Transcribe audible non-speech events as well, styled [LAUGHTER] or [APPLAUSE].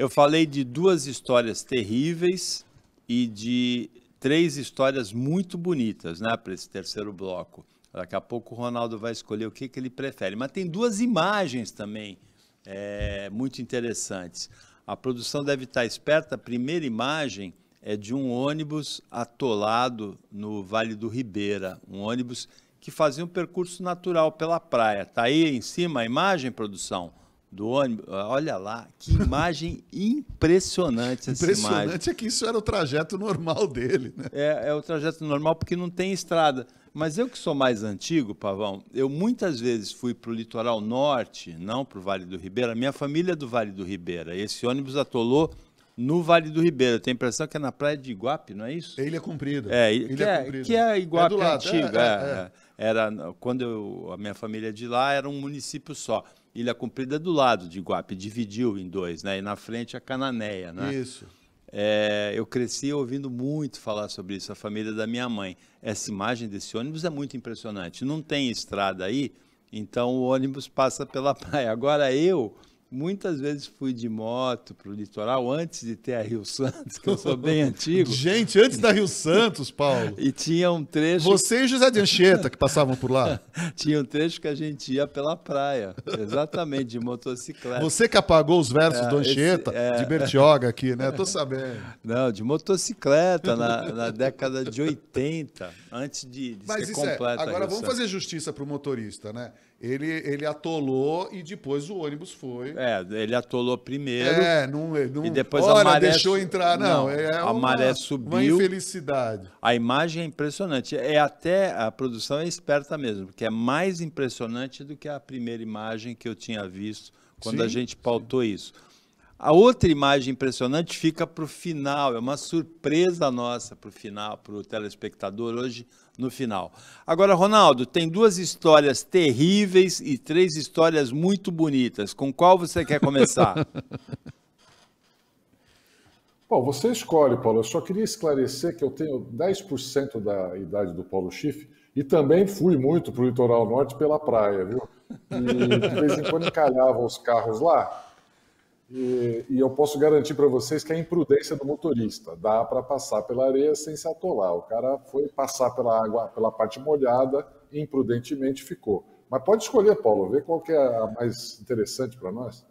Eu falei de duas histórias terríveis e de três histórias muito bonitas né, para esse terceiro bloco. Daqui a pouco o Ronaldo vai escolher o que, que ele prefere. Mas tem duas imagens também é, muito interessantes. A produção deve estar esperta. A primeira imagem é de um ônibus atolado no Vale do Ribeira, um ônibus que fazia um percurso natural pela praia. Está aí em cima a imagem, produção? do ônibus. Olha lá, que imagem impressionante essa impressionante imagem. é que isso era o trajeto normal dele, né? É, é o trajeto normal porque não tem estrada. Mas eu que sou mais antigo, Pavão, eu muitas vezes fui para o litoral norte, não para o Vale do Ribeira. Minha família é do Vale do Ribeira. Esse ônibus atolou no Vale do Ribeira. tem a impressão que é na praia de Iguape, não é isso? Ilha Comprida. É, Ilha que, é, Comprida. que é, é Iguape é antiga. É, é, é, era, quando eu, a minha família de lá era um município só. Ilha Comprida é do lado de Iguape, dividiu em dois, né? E na frente a Cananéia, né? Isso. eu cresci ouvindo muito falar sobre isso, a família da minha mãe. Essa imagem desse ônibus é muito impressionante. Não tem estrada aí, então o ônibus passa pela [LAUGHS] praia. Agora eu Muitas vezes fui de moto para o litoral antes de ter a Rio Santos, que eu sou bem [LAUGHS] antigo. Gente, antes da Rio Santos, Paulo. e tinha um trecho. Você e José de Anchieta que passavam por lá? [LAUGHS] tinha um trecho que a gente ia pela praia, exatamente, de motocicleta. Você que apagou os versos é, do Anchieta, esse, é... de Bertioga aqui, né? Tô sabendo. Não, de motocicleta na, na década de 80, antes de, de Mas ser isso é, completa. É. Agora vamos fazer justiça para o motorista, né? Ele, ele atolou e depois o ônibus foi. É, ele atolou primeiro. É, não, não e depois olha, a maré deixou entrar, não. não é a uma, maré subiu. Uma infelicidade. A imagem é impressionante. É até a produção é esperta mesmo, porque é mais impressionante do que a primeira imagem que eu tinha visto quando sim, a gente pautou sim. isso. A outra imagem impressionante fica para o final, é uma surpresa nossa para o final, para o telespectador hoje no final. Agora, Ronaldo, tem duas histórias terríveis e três histórias muito bonitas. Com qual você quer começar? [LAUGHS] Bom, você escolhe, Paulo. Eu só queria esclarecer que eu tenho 10% da idade do Paulo Schiff e também fui muito para o litoral norte pela praia, viu? E de vez em quando encalhavam os carros lá e, e eu posso garantir para vocês que a imprudência do motorista dá para passar pela areia sem se atolar. O cara foi passar pela água, pela parte molhada, imprudentemente ficou. Mas pode escolher, Paulo, ver qual que é a mais interessante para nós.